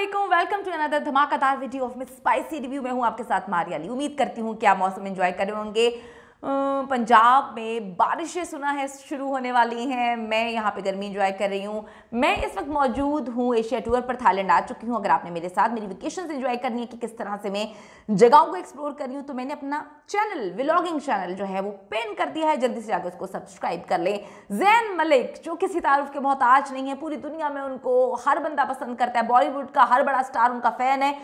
Aslam welcome to another धमाकेदार video of Miss Spicy review में हूं आपके साथ मारियाली उम्मीद करती हूं कि आप मौसम एंजॉय कर रहे होंगे पंजाब में बारिशें सुना है शुरू होने वाली हैं मैं यहाँ पे गर्मी इंजॉय कर रही हूँ मैं इस वक्त मौजूद हूँ एशिया टूर पर थाईलैंड आ चुकी हूँ अगर आपने मेरे साथ मेरी वेकेशन इंजॉय करनी है कि किस तरह से मैं जगहों को एक्सप्लोर कर रही हूँ तो मैंने अपना चैनल व्लॉगिंग चैनल जो है वो पेन कर दिया है जल्दी से जाकर उसको सब्सक्राइब कर लें जैन मलिक जो किसी तारुफ के बहुत आज नहीं है पूरी दुनिया में उनको हर बंदा पसंद करता है बॉलीवुड का हर बड़ा स्टार उनका फ़ैन है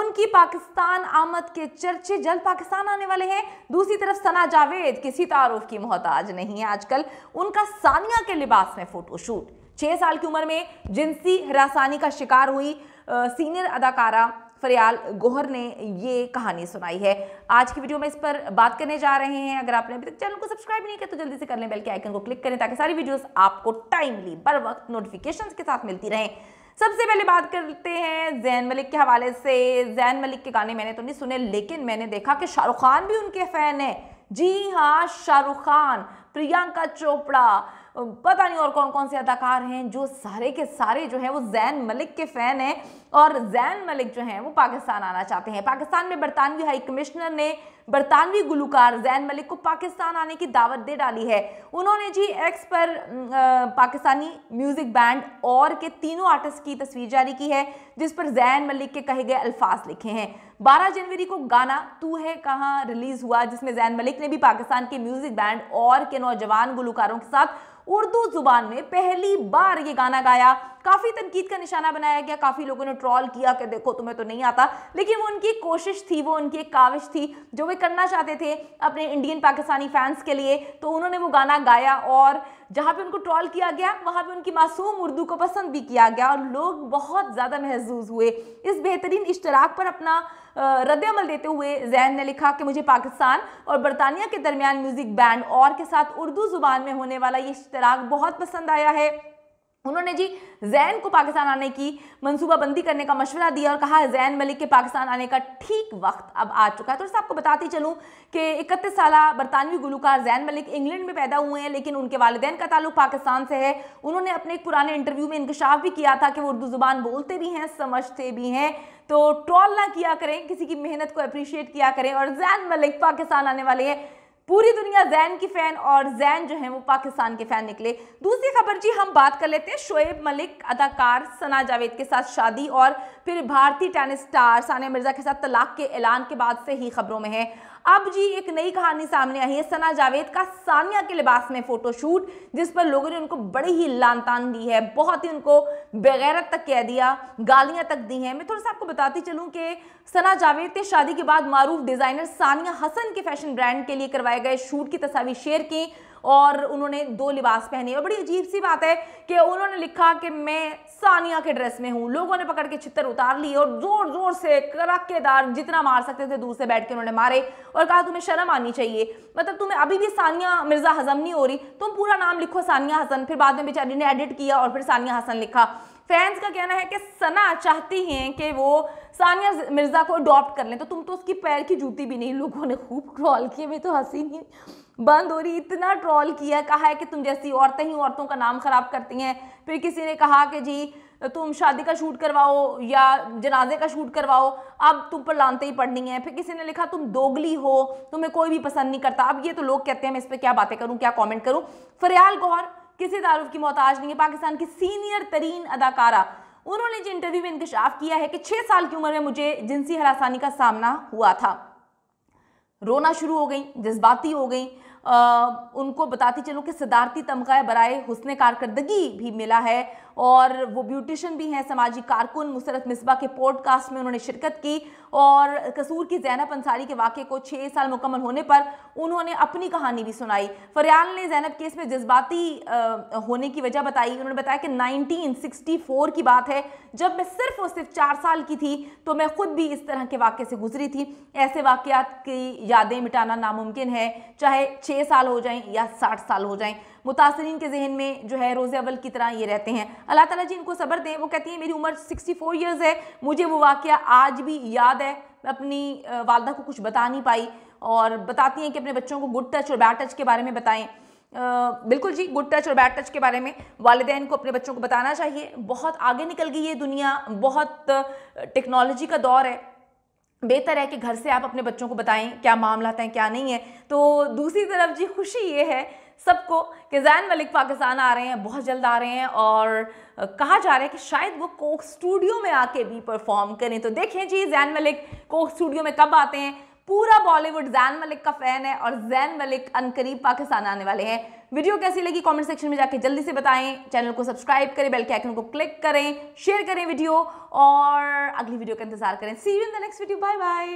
उनकी पाकिस्तान आमद के चर्चे जल्द पाकिस्तान आने वाले हैं दूसरी तरफ सना जावेद किसी तारुफ की मोहताज नहीं है आजकल उनका सानिया के लिबास में फोटोशूट छह साल की उम्र में जिनसी हरासानी का शिकार हुई आ, सीनियर अदाकारा फरियाल गोहर ने ये कहानी सुनाई है आज की वीडियो में इस पर बात करने जा रहे हैं अगर आपने अभी तक चैनल को सब्सक्राइब नहीं किया तो जल्दी से कर लें बेल के आइकन को क्लिक करें ताकि सारी वीडियोस आपको टाइमली बर वक्त नोटिफिकेशन के साथ मिलती रहें सबसे पहले बात करते हैं जैन मलिक के हवाले से जैन मलिक के गाने मैंने तो नहीं सुने लेकिन मैंने देखा कि शाहरुख खान भी उनके फ़ैन है जी हाँ शाहरुख खान प्रियंका चोपड़ा पता नहीं और कौन कौन से अदाकार हैं जो सारे के सारे जो हैं वो जैन मलिक के फ़ैन हैं और जैन मलिक जो हैं वो पाकिस्तान आना चाहते हैं पाकिस्तान में बरतानवी हाई कमिश्नर ने बरतानवी गुलूकार जैन मलिक को पाकिस्तान आने की दावत दे डाली है उन्होंने जी एक्स पर पाकिस्तानी म्यूजिक बैंड और के तीनों आर्टिस्ट की तस्वीर जारी की है जिस पर जैन मलिक के कहे गए अल्फाज लिखे हैं 12 जनवरी को गाना तू है कहाँ रिलीज हुआ जिसमें जैन मलिक ने भी पाकिस्तान के म्यूजिक बैंड और के नौजवान गुलूकारों के साथ उर्दू जुबान में पहली बार ये गाना गाया काफ़ी तनकीद का निशाना बनाया गया काफ़ी लोगों ने ट्रॉल किया कि देखो तुम्हें तो नहीं आता लेकिन वो उनकी कोशिश थी वो उनकी एक काविश थी जो वे करना चाहते थे अपने इंडियन पाकिस्तानी फैंस के लिए तो उन्होंने वो गाना गाया और जहाँ पे उनको ट्रॉल किया गया वहाँ पे उनकी मासूम उर्दू को पसंद भी किया गया और लोग बहुत ज़्यादा महजूज हुए इस बेहतरीन इश्तराक पर अपना रद्दमल देते हुए जैन ने लिखा कि मुझे पाकिस्तान और बरतानिया के दरमियान म्यूज़िक बैंड और के साथ उर्दू ज़ुबान में होने वाला ये इश्तराक बहुत पसंद आया है उन्होंने जी जैन को पाकिस्तान आने की मनसूबाबंदी करने का मशवरा दिया और कहा जैन मलिक के पाकिस्तान आने का ठीक वक्त अब आ चुका है तो इससे आपको बताती चलूँ कि इकतीस साल बरतानवी गुलूकार जैन मलिक इंग्लैंड में पैदा हुए हैं लेकिन उनके वालदेन का ताल्लुक पाकिस्तान से है उन्होंने अपने एक पुराने इंटरव्यू में इंकशाफ भी किया था कि वो उर्दू ज़ुबान बोलते भी हैं समझते भी हैं तो ट्रॉल ना किया करें किसी की मेहनत को अप्रिशिएट किया करें और जैन मलिक पाकिस्तान आने वाले हैं पूरी दुनिया जैन की फ़ैन और जैन जो है वो पाकिस्तान के फ़ैन निकले दूसरी खबर जी हम बात कर लेते हैं शोएब मलिक अदाकार सना जावेद के साथ शादी और फिर भारतीय टेनिस स्टार सानिया मिर्ज़ा के साथ तलाक के ऐलान के बाद से ही खबरों में है अब जी एक नई कहानी सामने आई है सना जावेद का सानिया के लिबास में फोटोशूट जिस पर लोगों ने उनको बड़ी ही लानतान दी है बहुत ही उनको बेगैरत तक कह दिया गालियां तक दी हैं मैं थोड़ा सा आपको बताती चलूं कि सना जावेद ने शादी के बाद मारूफ डिज़ाइनर सानिया हसन के फैशन ब्रांड के लिए करवाए गए शूट की तस्वीर शेयर की और उन्होंने दो लिबास पहने और बड़ी अजीब सी बात है कि उन्होंने लिखा कि मैं सानिया के ड्रेस में हूँ लोगों ने पकड़ के छित्तर उतार लिए और जोर जोर से करक्केदार जितना मार सकते थे दूर से बैठ के उन्होंने मारे और कहा तुम्हें शर्म आनी चाहिए मतलब तुम्हें अभी भी सानिया मिर्जा हजम नहीं हो रही तुम पूरा नाम लिखो सानिया हसन फिर बाद में बेचारी ने एडिट किया और फिर सानिया हसन लिखा फैंस का कहना है कि सना चाहती हैं कि वो सानिया मिर्ज़ा को अडॉप्ट कर लें तो तुम तो उसकी पैर की जूती भी नहीं लोगों ने खूब क्रॉल किए मैं तो हंसी नहीं बंद हो रही इतना ट्रॉल किया कहा है कि तुम जैसी औरतें ही औरतों का नाम ख़राब करती हैं फिर किसी ने कहा कि जी तुम शादी का शूट करवाओ या जनाजे का शूट करवाओ अब तुम पर लानते ही पड़नी है फिर किसी ने लिखा तुम दोगली हो तुम्हें कोई भी पसंद नहीं करता अब ये तो लोग कहते हैं मैं इस पर क्या बातें करूँ क्या कॉमेंट करूँ फरियाल गौर किसी तारुफ की मोहताज नहीं है पाकिस्तान की सीनियर तरीन अदाकारा उन्होंने जो इंटरव्यू में इंकशाफ किया है कि छः साल की उम्र में मुझे जिनसी हरासानी का सामना हुआ था रोना शुरू हो गई जज्बाती हो गई आ, उनको बताती चलूँ कि सदारती तमगा बरए हसन कारकर्दगी भी मिला है और वो ब्यूटिशन भी हैं सामाजिक कारकुन मुसरत मिसबा के पॉडकास्ट में उन्होंने शिरकत की और कसूर की जैनब अंसारी के वाक़े को छः साल मुकम्मल होने पर उन्होंने अपनी कहानी भी सुनाई फरियाल ने जैनब केस में जज्बाती होने की वजह बताई उन्होंने बताया कि 1964 की बात है जब मैं सिर्फ और सिर्फ चार साल की थी तो मैं ख़ुद भी इस तरह के वाक़े से गुजरी थी ऐसे वाक़ की यादें मिटाना नामुमकिन है चाहे छः साल हो जाएं या साठ साल हो जाएं मुतासरीन के जहन में जो है रोज़ अवल की तरह ये रहते हैं अल्लाह ताला जी इनको सब्र दें वो कहती हैं मेरी उम्र 64 ईयर्स है मुझे वो वाक़ आज भी याद है मैं अपनी वालदा को कुछ बता नहीं पाई और बताती हैं कि अपने बच्चों को गुड टच और बैड टच के बारे में बताएं आ, बिल्कुल जी गुड टच और बैड टच के बारे में वालदेन को अपने बच्चों को बताना चाहिए बहुत आगे निकल गई है दुनिया बहुत टेक्नोलॉजी का दौर है बेहतर है कि घर से आप अपने बच्चों को बताएं क्या मामला हैं क्या नहीं है तो दूसरी तरफ जी खुशी ये है सबको कि जैन मलिक पाकिस्तान आ रहे हैं बहुत जल्द आ रहे हैं और कहा जा रहा है कि शायद वो कोक स्टूडियो में आके भी परफॉर्म करें तो देखें जी जैन मलिक कोक स्टूडियो में कब आते हैं पूरा बॉलीवुड जैन मलिक का फैन है और जैन मलिक अनकरीब पाकिस्तान आने वाले हैं वीडियो कैसी लगी कमेंट सेक्शन में जाके जल्दी से बताएं चैनल को सब्सक्राइब करें बेल के आइकन को क्लिक करें शेयर करें वीडियो और अगली वीडियो का इंतजार करें see you in the next video bye bye